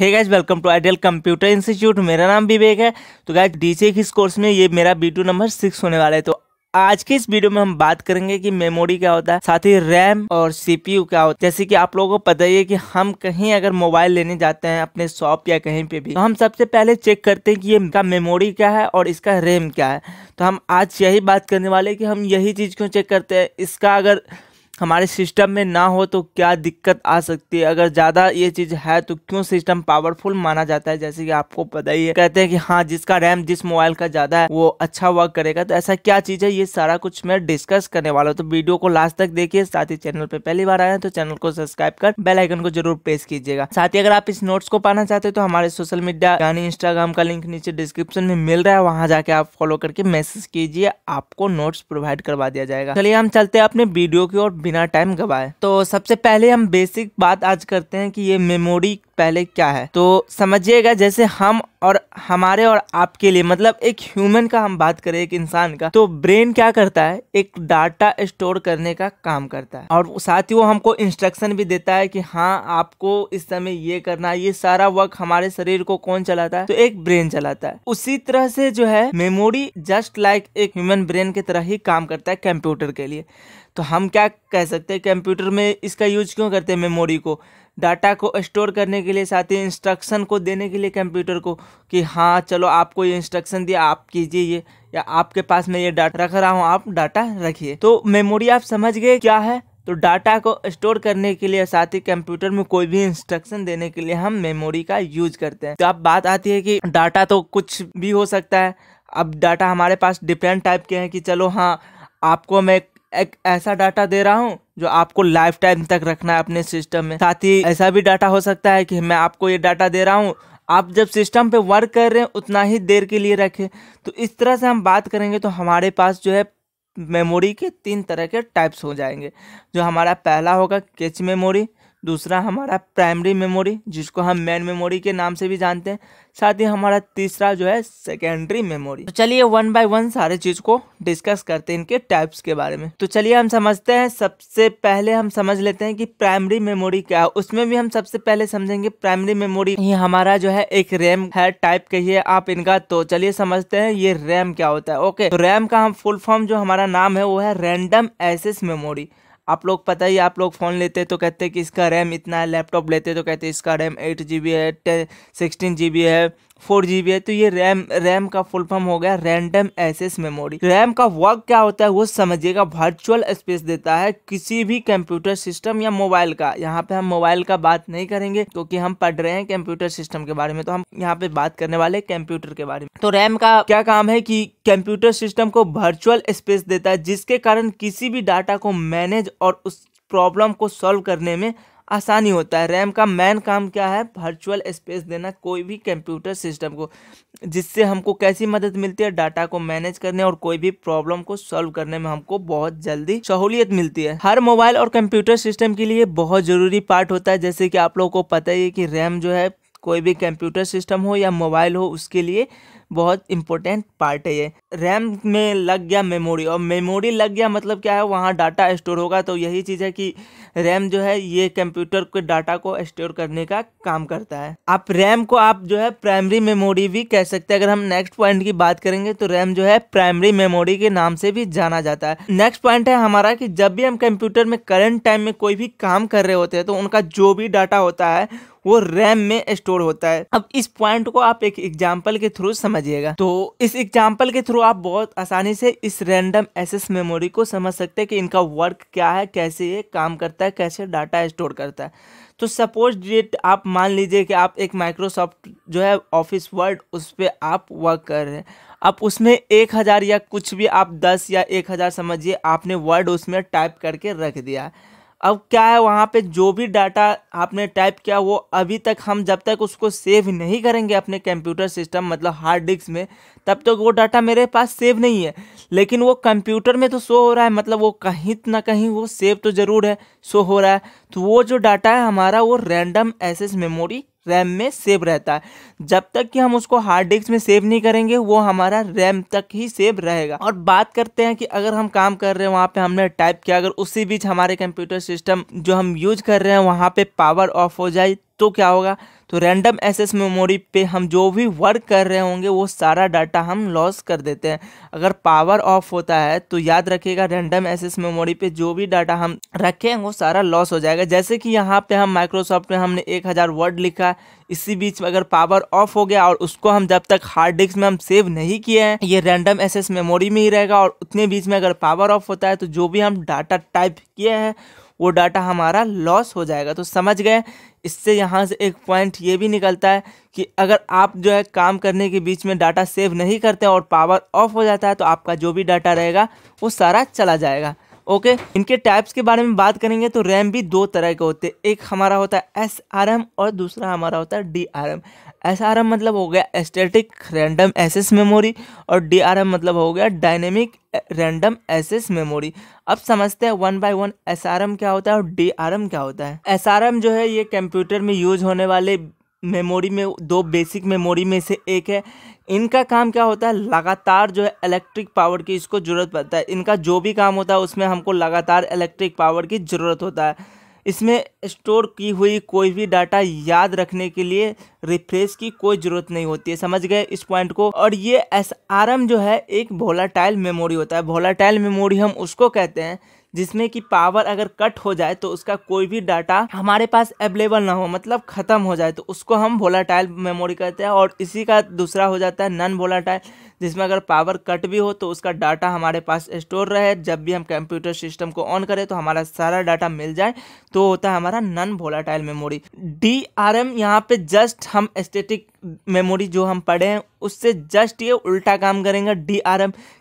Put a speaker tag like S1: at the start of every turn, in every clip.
S1: hey guys welcome to ideal computer institute मेरा नाम विवेक है तो गाइज डीजे की इस कोर्स में ये मेरा वीडियो नंबर सिक्स होने वाला है तो आज के इस वीडियो में हम बात करेंगे कि मेमोरी क्या होता है साथ ही रैम और सीपीयू क्या होता है जैसे कि आप लोगों को पता ही है कि हम कहीं अगर मोबाइल लेने जाते हैं अपने शॉप या कहीं पे भी तो हम सबसे पहले चेक करते हैं कि ये इनका मेमोरी क्या है और इसका रैम क्या है तो हम आज यही बात करने वाले कि हम यही चीज़ क्यों चेक करते हैं इसका अगर हमारे सिस्टम में ना हो तो क्या दिक्कत आ सकती है अगर ज़्यादा ये चीज़ है तो क्यों सिस्टम पावरफुल माना जाता है जैसे कि आपको पता ही है कहते हैं कि हाँ जिसका रैम जिस मोबाइल का ज़्यादा है वो अच्छा वर्क करेगा तो ऐसा क्या चीज़ है ये सारा कुछ मैं डिस्कस करने वाला हूँ तो वीडियो को लास्ट तक देखिए साथ ही चैनल पर पहली बार आए तो चैनल को सब्सक्राइब कर बेलाइकन को जरूर प्रेस कीजिएगा साथ ही अगर आप इस नोट्स को पाना चाहते हो तो हमारे सोशल मीडिया यानी इंस्टाग्राम का लिंक नीचे डिस्क्रिप्शन में मिल रहा है वहाँ जाके आप फॉलो करके मैसेज कीजिए आपको नोट्स प्रोवाइड करवा दिया जाएगा चलिए हम चलते हैं अपने वीडियो की ओर बिना टाइम गवाए तो सबसे पहले हम बेसिक बात आज करते हैं कि ये मेमोरी पहले क्या है तो समझिएगा जैसे हम और हमारे और आपके लिए मतलब एक ह्यूमन का हम बात करें एक इंसान का तो ब्रेन क्या करता है एक डाटा स्टोर करने का काम करता है और साथ ही वो हमको इंस्ट्रक्शन भी देता है कि हाँ आपको इस समय ये करना ये सारा वर्क हमारे शरीर को कौन चलाता है तो एक ब्रेन चलाता है उसी तरह से जो है मेमोरी जस्ट लाइक एक ह्यूमन ब्रेन की तरह ही काम करता है कंप्यूटर के लिए तो हम क्या कह सकते हैं कंप्यूटर में इसका यूज क्यों करते हैं मेमोरी को डाटा को स्टोर करने के लिए साथ ही इंस्ट्रक्शन को देने के लिए कंप्यूटर को कि हाँ चलो आपको ये इंस्ट्रक्शन दिया आप कीजिए ये या आपके पास मैं ये डाटा रख रहा हूँ आप डाटा रखिए तो मेमोरी आप समझ गए क्या है तो डाटा को स्टोर करने के लिए साथ ही कंप्यूटर में कोई भी इंस्ट्रक्शन देने के लिए हम मेमोरी का यूज करते हैं तो अब बात आती है कि डाटा तो कुछ भी हो सकता है अब डाटा हमारे पास डिफरेंट टाइप के हैं कि चलो हाँ आपको मैं एक ऐसा डाटा दे रहा हूँ जो आपको लाइफ टाइम तक रखना है अपने सिस्टम में साथ ही ऐसा भी डाटा हो सकता है कि मैं आपको ये डाटा दे रहा हूँ आप जब सिस्टम पे वर्क कर रहे हैं उतना ही देर के लिए रखें तो इस तरह से हम बात करेंगे तो हमारे पास जो है मेमोरी के तीन तरह के टाइप्स हो जाएंगे जो हमारा पहला होगा कैच मेमोरी दूसरा हमारा प्राइमरी मेमोरी जिसको हम मेन मेमोरी के नाम से भी जानते हैं साथ ही हमारा तीसरा जो है सेकेंडरी मेमोरी तो चलिए वन बाय वन सारे चीज़ को डिस्कस करते हैं इनके टाइप्स के बारे में तो चलिए हम समझते हैं सबसे पहले हम समझ लेते हैं कि प्राइमरी मेमोरी क्या है उसमें भी हम सबसे पहले समझेंगे प्राइमरी मेमोरी ही हमारा जो है एक रैम है टाइप कहिए आप इनका तो चलिए समझते हैं ये रैम क्या होता है ओके तो रैम का हम फुल फॉर्म जो हमारा नाम है वो है रेंडम एसेस मेमोरी आप लोग पता ही आप लोग फ़ोन लेते तो कहते कि इसका रैम इतना है लैपटॉप लेते तो कहते इसका रैम एट जी बी है सिक्सटीन जी बी है फोर जी है तो ये रैम रैम का फुल फॉर्म हो गया रैंडम एसेस मेमोरी रैम का वर्क क्या होता है वो समझिएगा वर्चुअल स्पेस देता है किसी भी कंप्यूटर सिस्टम या मोबाइल का यहाँ पे हम मोबाइल का बात नहीं करेंगे क्योंकि हम पढ़ रहे हैं कंप्यूटर सिस्टम के बारे में तो हम यहाँ पे बात करने वाले कंप्यूटर के बारे में तो रैम का क्या काम है की कंप्यूटर सिस्टम को वर्चुअल स्पेस देता है जिसके कारण किसी भी डाटा को मैनेज और उस प्रॉब्लम को सॉल्व करने में आसानी होता है रैम का मेन काम क्या है वर्चुअल स्पेस देना कोई भी कंप्यूटर सिस्टम को जिससे हमको कैसी मदद मिलती है डाटा को मैनेज करने और कोई भी प्रॉब्लम को सॉल्व करने में हमको बहुत जल्दी सहूलियत मिलती है हर मोबाइल और कंप्यूटर सिस्टम के लिए बहुत ज़रूरी पार्ट होता है जैसे कि आप लोगों को पता ही है कि रैम जो है कोई भी कंप्यूटर सिस्टम हो या मोबाइल हो उसके लिए बहुत इंपॉर्टेंट पार्ट है ये रैम में लग गया मेमोरी और मेमोरी लग गया मतलब क्या है वहाँ डाटा स्टोर होगा तो यही चीज़ है कि रैम जो है ये कंप्यूटर के डाटा को स्टोर करने का काम करता है आप रैम को आप जो है प्राइमरी मेमोरी भी कह सकते हैं अगर हम नेक्स्ट पॉइंट की बात करेंगे तो रैम जो है प्राइमरी मेमोरी के नाम से भी जाना जाता है नेक्स्ट पॉइंट है हमारा कि जब भी हम कंप्यूटर में करंट टाइम में कोई भी काम कर रहे होते हैं तो उनका जो भी डाटा होता है वो रैम में स्टोर होता है अब इस पॉइंट को आप एक एग्जाम्पल के थ्रू समझ समझिएगा तो इस एग्जाम्पल के थ्रू आप बहुत आसानी से इस रैंडम एसेस मेमोरी को समझ सकते हैं कि इनका वर्क क्या है कैसे ये काम करता है कैसे डाटा स्टोर करता है तो सपोज डेट आप मान लीजिए कि आप एक माइक्रोसॉफ्ट जो है ऑफिस वर्ड उस पर आप वर्क कर रहे हैं आप उसमें एक हज़ार या कुछ भी आप दस या एक हज़ार समझिए आपने वर्ड उसमें टाइप करके रख दिया है अब क्या है वहाँ पे जो भी डाटा आपने टाइप किया वो अभी तक हम जब तक उसको सेव नहीं करेंगे अपने कंप्यूटर सिस्टम मतलब हार्ड डिस्क में तब तक तो वो डाटा मेरे पास सेव नहीं है लेकिन वो कंप्यूटर में तो शो हो रहा है मतलब वो कहीं ना कहीं वो सेव तो ज़रूर है शो हो रहा है तो वो जो डाटा है हमारा वो रैंडम एसेस मेमोरी रैम में सेव रहता है जब तक कि हम उसको हार्ड डिस्क में सेव नहीं करेंगे वो हमारा रैम तक ही सेव रहेगा और बात करते हैं कि अगर हम काम कर रहे हैं वहाँ पे हमने टाइप किया अगर उसी बीच हमारे कंप्यूटर सिस्टम जो हम यूज कर रहे हैं वहाँ पे पावर ऑफ हो जाए तो क्या होगा तो रैंडम एसेस मेमोरी पे हम जो भी वर्क कर रहे होंगे वो सारा डाटा हम लॉस कर देते हैं अगर पावर ऑफ होता है तो याद रखिएगा रैंडम एसेस मेमोरी पे जो भी डाटा हम रखें वो सारा लॉस हो जाएगा जैसे कि यहाँ पे हम माइक्रोसॉफ्ट में हमने एक हज़ार वर्ड लिखा इसी बीच में अगर पावर ऑफ हो गया और उसको हम जब तक हार्ड डिस्क में हम सेव नहीं किए हैं ये रैंडम एसेस मेमोरी में ही रहेगा और उतने बीच में अगर पावर ऑफ होता है तो जो भी हम डाटा टाइप किए हैं वो डाटा हमारा लॉस हो जाएगा तो समझ गए इससे यहाँ से एक पॉइंट ये भी निकलता है कि अगर आप जो है काम करने के बीच में डाटा सेव नहीं करते और पावर ऑफ हो जाता है तो आपका जो भी डाटा रहेगा वो सारा चला जाएगा ओके इनके टाइप्स के बारे में बात करेंगे तो रैम भी दो तरह के होते हैं एक हमारा होता है एस आर एम और दूसरा हमारा होता है D R M S R M मतलब हो गया एस्टेटिक रैंडम एसेस मेमोरी और डी आर एम मतलब हो गया डायनेमिक रैंडम एसेस मेमोरी अब समझते हैं वन बाय वन एस क्या होता है और डी क्या होता है एस जो है ये कंप्यूटर में यूज होने वाले मेमोरी में दो बेसिक मेमोरी में से एक है इनका काम क्या होता है लगातार जो है इलेक्ट्रिक पावर की इसको ज़रूरत पड़ता है इनका जो भी काम होता है उसमें हमको लगातार इलेक्ट्रिक पावर की ज़रूरत होता है इसमें स्टोर की हुई कोई भी डाटा याद रखने के लिए रिफ्रेश की कोई ज़रूरत नहीं होती है समझ गए इस पॉइंट को और ये एस जो है एक वोलाटाइल मेमोरी होता है वोलाटाइल मेमोरी हम उसको कहते हैं जिसमें कि पावर अगर कट हो जाए तो उसका कोई भी डाटा हमारे पास अवेलेबल ना हो मतलब ख़त्म हो जाए तो उसको हम वोलाटाइल मेमोरी कहते हैं और इसी का दूसरा हो जाता है नन वोलाटाइल जिसमें अगर पावर कट भी हो तो उसका डाटा हमारे पास स्टोर रहे जब भी हम कंप्यूटर सिस्टम को ऑन करें तो हमारा सारा डाटा मिल जाए तो होता है हमारा non volatile memory D R M यहाँ पे जस्ट हम स्टेटिक मेमोरी जो हम पढ़े हैं उससे जस्ट ये उल्टा काम करेंगे डी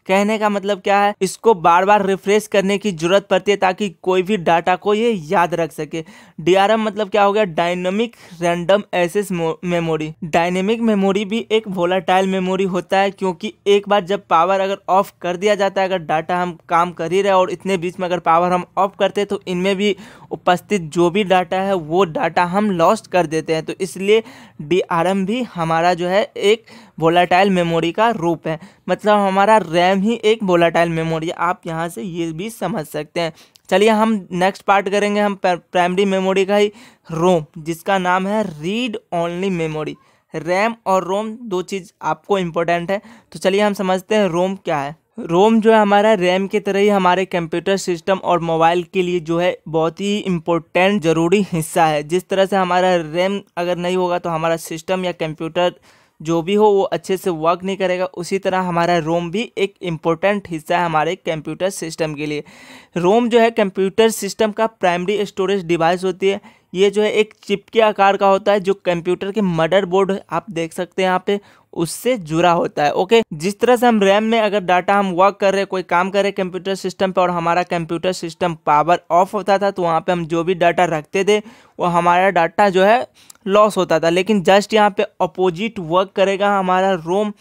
S1: कहने का मतलब क्या है इसको बार बार रिफ्रेश करने की जरूरत पड़ती है ताकि कोई भी डाटा को ये याद रख सके डी मतलब क्या हो गया dynamic random access memory dynamic memory भी एक वोलाटाइल मेमोरी होता है क्योंकि एक बार जब पावर अगर ऑफ कर दिया जाता है अगर डाटा हम काम कर ही रहे और इतने बीच में अगर पावर हम ऑफ करते तो इनमें भी उपस्थित जो भी डाटा है वो डाटा हम लॉस्ट कर देते हैं तो इसलिए डी भी हमारा जो है एक वोलाटाइल मेमोरी का रूप है मतलब हमारा रैम ही एक वोलाटाइल मेमोरी है आप यहाँ से ये भी समझ सकते हैं चलिए हम नेक्स्ट पार्ट करेंगे हम प्राइमरी मेमोरी का ही रोम जिसका नाम है रीड ओनली मेमोरी रैम और रोम दो चीज़ आपको इम्पोर्टेंट है तो चलिए हम समझते हैं रोम क्या है रोम जो है हमारा रैम की तरह ही हमारे कंप्यूटर सिस्टम और मोबाइल के लिए जो है बहुत ही इम्पोर्टेंट ज़रूरी हिस्सा है जिस तरह से हमारा रैम अगर नहीं होगा तो हमारा सिस्टम या कंप्यूटर जो भी हो वो अच्छे से वर्क नहीं करेगा उसी तरह हमारा रोम भी एक इम्पोर्टेंट हिस्सा है हमारे कंप्यूटर सिस्टम के लिए रोम जो है कंप्यूटर सिस्टम का प्राइमरी स्टोरेज डिवाइस होती है ये जो है एक चिप के आकार का होता है जो कंप्यूटर के मदरबोर्ड आप देख सकते हैं यहाँ पे उससे जुड़ा होता है ओके जिस तरह से हम रैम में अगर डाटा हम वर्क कर रहे कोई काम कर रहे कंप्यूटर सिस्टम पर और हमारा कंप्यूटर सिस्टम पावर ऑफ होता था तो वहाँ पे हम जो भी डाटा रखते थे वो हमारा डाटा जो है लॉस होता था लेकिन जस्ट यहाँ पे अपोजिट वर्क करेगा हमारा रोम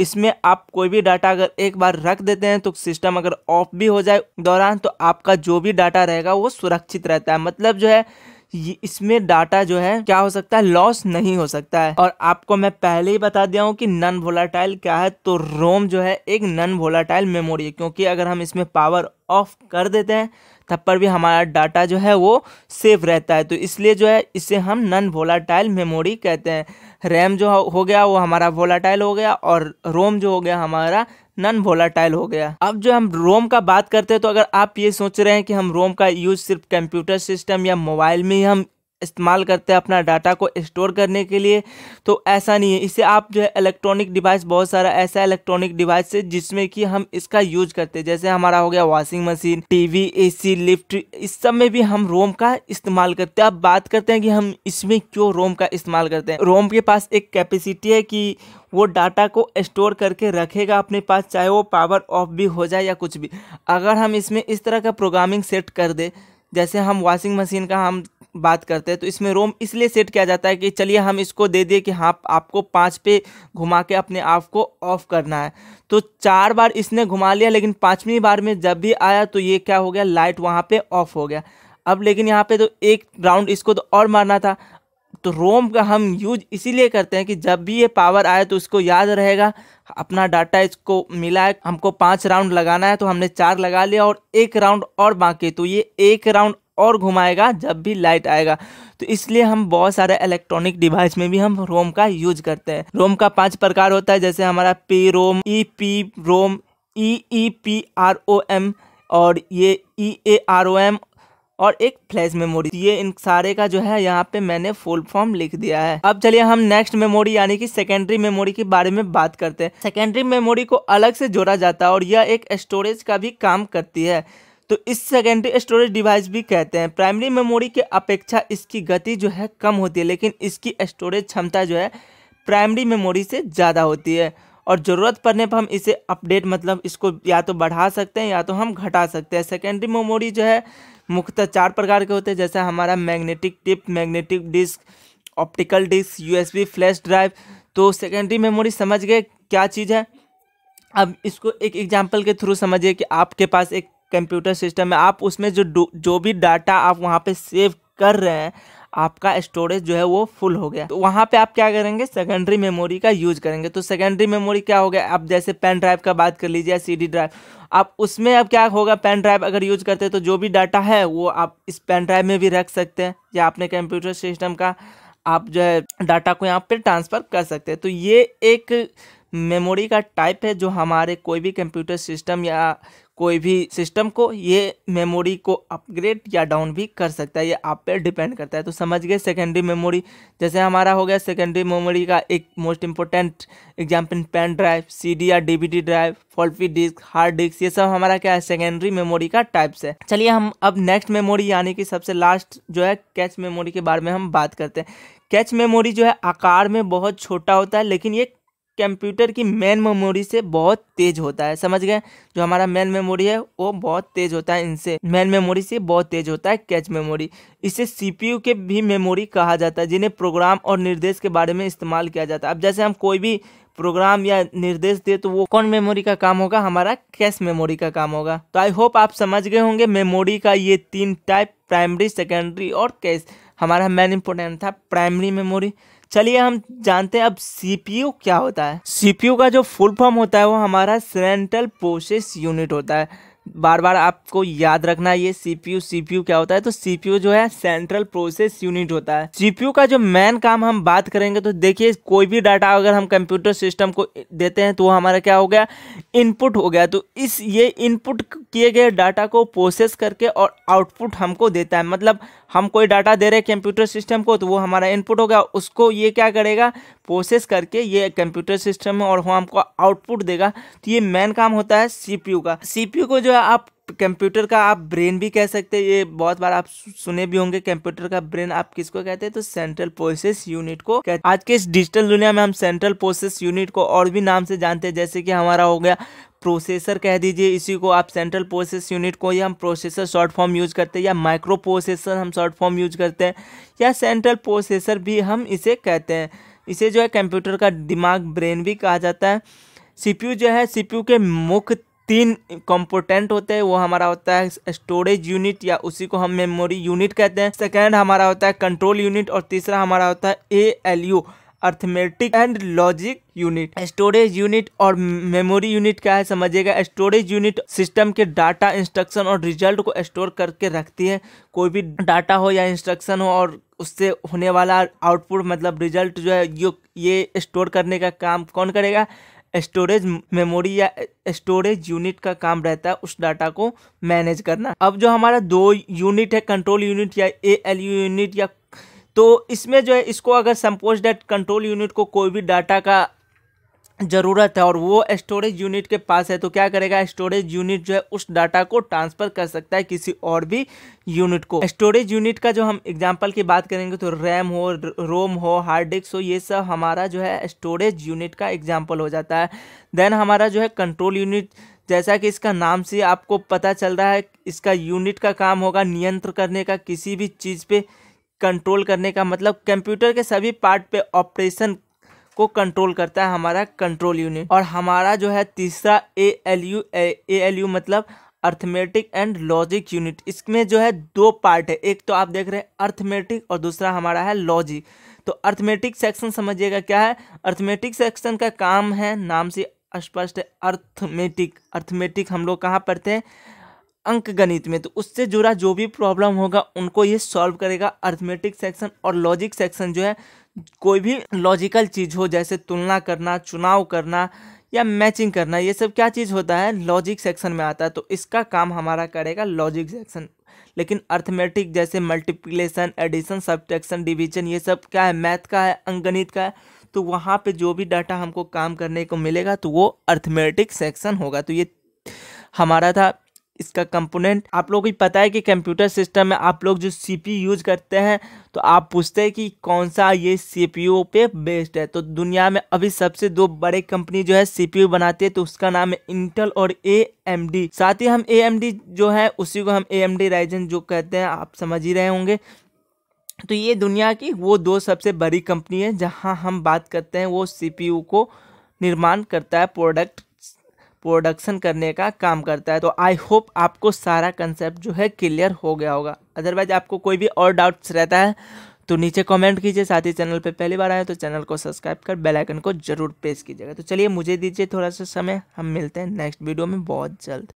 S1: इसमें आप कोई भी डाटा अगर एक बार रख देते हैं तो सिस्टम अगर ऑफ भी हो जाए दौरान तो आपका जो भी डाटा रहेगा वो सुरक्षित रहता है मतलब जो है इसमें डाटा जो है क्या हो सकता है लॉस नहीं हो सकता है और आपको मैं पहले ही बता दिया हूँ कि नन वोलाटाइल क्या है तो रोम जो है एक नन वोलाटाइल मेमोरी है क्योंकि अगर हम इसमें पावर ऑफ कर देते हैं तब पर भी हमारा डाटा जो है वो सेफ रहता है तो इसलिए जो है इसे हम नन वोलाटाइल मेमोरी कहते हैं रैम जो हो गया वो हमारा वोलाटाइल हो गया और रोम जो हो गया हमारा नॉन वोलाटाइल हो गया अब जो हम रोम का बात करते हैं तो अगर आप ये सोच रहे हैं कि हम रोम का यूज सिर्फ कंप्यूटर सिस्टम या मोबाइल में ही हम इस्तेमाल करते हैं अपना डाटा को स्टोर करने के लिए तो ऐसा नहीं है इसे आप जो है इलेक्ट्रॉनिक डिवाइस बहुत सारा ऐसा इलेक्ट्रॉनिक डिवाइस है जिसमें कि हम इसका यूज करते हैं जैसे हमारा हो गया washing machine TV AC lift इस सब में भी हम रोम का इस्तेमाल करते हैं अब बात करते हैं कि हम इसमें क्यों रोम का इस्तेमाल करते हैं रोम के पास एक कैपेसिटी है कि वो डाटा को स्टोर करके रखेगा अपने पास चाहे वो पावर ऑफ भी हो जाए या कुछ भी अगर हम इसमें इस तरह का प्रोग्रामिंग सेट कर दे जैसे हम वॉशिंग मशीन का हम बात करते हैं तो इसमें रोम इसलिए सेट किया जाता है कि चलिए हम इसको दे दिए कि हाँ आपको पाँच पे घुमा के अपने आप को ऑफ करना है तो चार बार इसने घुमा लिया लेकिन पाँचवीं बार में जब भी आया तो ये क्या हो गया लाइट वहाँ पर ऑफ हो गया अब लेकिन यहाँ पर तो एक राउंड इसको तो और मारना था तो रोम का हम यूज इसीलिए करते हैं कि जब भी ये पावर आए तो उसको याद रहेगा अपना डाटा इसको मिला है हमको पाँच राउंड लगाना है तो हमने चार लगा लिया और एक राउंड और बाकी तो ये एक राउंड और घुमाएगा जब भी लाइट आएगा तो इसलिए हम बहुत सारे इलेक्ट्रॉनिक डिवाइस में भी हम रोम का यूज करते हैं रोम का पांच प्रकार होता है जैसे हमारा P ROM E P ROM E E P R O M और ये ई ए आर ओ एम और एक फ्लैश मेमोरी ये इन सारे का जो है यहाँ पे मैंने फुल फॉर्म लिख दिया है अब चलिए हम नेक्स्ट मेमोरी यानी कि सेकेंडरी मेमोरी के बारे में बात करते हैं सेकेंडरी मेमोरी को अलग से जोड़ा जाता है और यह एक स्टोरेज का भी काम करती है तो इस सेकेंडरी स्टोरेज डिवाइस भी कहते हैं प्राइमरी मेमोरी के अपेक्षा इसकी गति जो है कम होती है लेकिन इसकी स्टोरेज क्षमता जो है प्राइमरी मेमोरी से ज़्यादा होती है और ज़रूरत पड़ने पर हम इसे अपडेट मतलब इसको या तो बढ़ा सकते हैं या तो हम घटा सकते हैं सेकेंडरी मेमोरी जो है मुख्यतः चार प्रकार के होते हैं जैसे हमारा magnetic tape magnetic disk optical disk USB flash drive तो सेकेंडरी मेमोरी समझ गए क्या चीज़ है अब इसको एक एग्जाम्पल के थ्रू समझिए कि आपके पास एक कंप्यूटर सिस्टम है आप उसमें जो जो भी डाटा आप वहाँ पे सेव कर रहे हैं आपका स्टोरेज जो है वो फुल हो गया तो वहाँ पे आप क्या करेंगे सेकेंडरी मेमोरी का यूज करेंगे तो सेकेंडरी मेमोरी क्या हो गया आप जैसे पेन ड्राइव का बात कर लीजिए सी डी ड्राइव आप उसमें अब क्या होगा पेन ड्राइव अगर यूज करते हैं तो जो भी डाटा है वो आप इस पेन ड्राइव में भी रख सकते हैं या अपने कंप्यूटर सिस्टम का आप जो है डाटा को यहाँ पर ट्रांसफ़र कर सकते हैं तो ये एक मेमोरी का टाइप है जो हमारे कोई भी कंप्यूटर सिस्टम या कोई भी सिस्टम को ये मेमोरी को अपग्रेड या डाउन भी कर सकता है ये आप पे डिपेंड करता है तो समझ गए सेकेंडरी मेमोरी जैसे हमारा हो गया सेकेंडरी मेमोरी का एक most important example pen drive C या D drive floppy disk hard disk ये सब हमारा क्या है सेकेंडरी मेमोरी का टाइप्स है चलिए हम अब नेक्स्ट मेमोरी यानी कि सबसे लास्ट जो है कैच मेमोरी के बारे में हम बात करते हैं कैच मेमोरी जो है आकार में बहुत छोटा होता है लेकिन ये कंप्यूटर की मेन मेमोरी से बहुत तेज होता है समझ गए जो हमारा मेन मेमोरी है वो बहुत तेज होता है इनसे मेन मेमोरी से बहुत तेज होता है कैच मेमोरी इसे सीपीयू के भी मेमोरी कहा जाता है जिन्हें प्रोग्राम और निर्देश के बारे में इस्तेमाल किया जाता है अब जैसे हम कोई भी प्रोग्राम या निर्देश दे तो वो कौन मेमोरी का काम होगा हमारा कैश मेमोरी का काम होगा तो आई होप आप समझ गए होंगे मेमोरी का ये तीन टाइप प्राइमरी सेकेंडरी और कैश हमारा मेन इंपॉर्टेंट था प्राइमरी मेमोरी चलिए हम जानते हैं अब सीपीयू क्या होता है सीपीयू का जो फुल फॉर्म होता है वो हमारा सेंट्रल प्रोसेस यूनिट होता है बार बार आपको याद रखना ये सीपीयू सीपीयू क्या होता है तो सीपीयू जो है सेंट्रल प्रोसेस यूनिट होता है सीपीयू का जो मेन काम हम बात करेंगे तो देखिए कोई भी डाटा अगर हम कंप्यूटर सिस्टम को देते हैं तो हमारा क्या हो गया इनपुट हो गया तो इस ये इनपुट किए गए डाटा को प्रोसेस करके और आउटपुट हमको देता है मतलब हम कोई डाटा दे रहे हैं कंप्यूटर सिस्टम को तो वो हमारा इनपुट हो गया उसको ये क्या करेगा प्रोसेस करके ये कंप्यूटर सिस्टम में और वो हमको आउटपुट देगा तो ये मेन काम होता है सीपीयू का सीपीयू को जो है आप कंप्यूटर का आप ब्रेन भी कह सकते हैं ये बहुत बार आप सुने भी होंगे कंप्यूटर का ब्रेन आप किसको कहते हैं तो सेंट्रल प्रोसेस यूनिट को कहते आज के इस डिजिटल दुनिया में हम सेंट्रल प्रोसेस यूनिट को और भी नाम से जानते हैं जैसे कि हमारा हो गया प्रोसेसर कह दीजिए इसी को आप सेंट्रल प्रोसेस यूनिट को या हम प्रोसेसर शॉर्ट फॉर्म यूज करते हैं या माइक्रो प्रोसेसर हम शॉर्ट फॉर्म यूज करते हैं या सेंट्रल प्रोसेसर भी हम इसे कहते हैं इसे जो है कंप्यूटर का दिमाग ब्रेन भी कहा जाता है सीपीयू जो है सीपीयू के मुख्य तीन कॉम्पोटेंट होते हैं वो हमारा होता है स्टोरेज यूनिट या उसी को हम मेमोरी यूनिट कहते हैं सेकेंड हमारा होता है कंट्रोल यूनिट और तीसरा हमारा होता है A L U arithmetic and logic unit storage unit और मेमोरी यूनिट क्या है समझिएगा स्टोरेज यूनिट सिस्टम के डाटा इंस्ट्रक्शन और रिजल्ट को स्टोर करके रखती है कोई भी डाटा हो या इंस्ट्रक्शन हो और उससे होने वाला आउटपुट मतलब रिजल्ट जो है यो ये स्टोर करने का काम कौन करेगा स्टोरेज मेमोरी या स्टोरेज यूनिट का काम रहता है उस डाटा को मैनेज करना अब जो हमारा दो यूनिट है कंट्रोल यूनिट या ए यूनिट या तो इसमें जो है इसको अगर सम्पोज डेट कंट्रोल यूनिट को कोई भी डाटा का ज़रूरत है और वो स्टोरेज यूनिट के पास है तो क्या करेगा स्टोरेज यूनिट जो है उस डाटा को ट्रांसफ़र कर सकता है किसी और भी यूनिट को स्टोरेज यूनिट का जो हम एग्जांपल की बात करेंगे तो रैम हो रोम हो हार्ड डिस्क हो ये सब हमारा जो है स्टोरेज यूनिट का एग्जांपल हो जाता है देन हमारा जो है कंट्रोल यूनिट जैसा कि इसका नाम से आपको पता चल रहा है इसका यूनिट का काम होगा नियंत्रण करने का किसी भी चीज़ पर कंट्रोल करने का मतलब कंप्यूटर के सभी पार्ट पे ऑपरेशन को कंट्रोल करता है हमारा कंट्रोल यूनिट और हमारा जो है तीसरा A L U A L U मतलब अर्थमेटिक एंड लॉजिक यूनिट इसमें जो है दो पार्ट है एक तो आप देख रहे हैं अर्थमेटिक और दूसरा हमारा है लॉजिक तो अर्थमेटिक सेक्शन समझिएगा क्या है अर्थमेटिक सेक्शन का काम है नाम से स्पष्ट है अर्थमेटिक अर्थमेटिक हम लोग कहाँ पढ़ते हैं अंक गणित में तो उससे जुड़ा जो भी प्रॉब्लम होगा उनको ये सॉल्व करेगा अर्थमेटिक सेक्शन और लॉजिक सेक्शन जो है कोई भी लॉजिकल चीज़ हो जैसे तुलना करना चुनाव करना या मैचिंग करना ये सब क्या चीज़ होता है लॉजिक सेक्शन में आता है तो इसका काम हमारा करेगा लॉजिक सेक्शन लेकिन अर्थमेटिक जैसे मल्टीप्लेसन एडिशन सब्ट्रैक्शन डिवीजन ये सब क्या है मैथ का है अंकगणित का है तो वहाँ पे जो भी डाटा हमको काम करने को मिलेगा तो वो अर्थमेटिक सेक्शन होगा तो ये हमारा था इसका कंपोनेंट आप लोगों को पता है कि कंप्यूटर सिस्टम में आप लोग जो सीपीयू यूज करते हैं तो आप पूछते हैं कि कौन सा ये सीपीयू पे बेस्ड है तो दुनिया में अभी सबसे दो बड़े कंपनी जो है सीपीयू बनाती है तो उसका नाम है इंटेल और ए एम डी साथ ही हम ए एम डी जो है उसी को हम ए एम डी राइजन जो कहते हैं आप समझ ही रहे होंगे तो ये दुनिया की वो दो सबसे बड़ी कंपनी है जहाँ हम बात करते हैं वो सी को निर्माण करता है प्रोडक्ट प्रोडक्शन करने का काम करता है तो आई होप आपको सारा कंसेप्ट जो है क्लियर हो गया होगा अदरवाइज आपको कोई भी और डाउट्स रहता है तो नीचे कमेंट कीजिए साथ ही चैनल पे पहली बार आए तो चैनल को सब्सक्राइब कर बेल आइकन को जरूर प्रेस कीजिएगा तो चलिए मुझे दीजिए थोड़ा सा समय हम मिलते हैं नेक्स्ट वीडियो में बहुत जल्द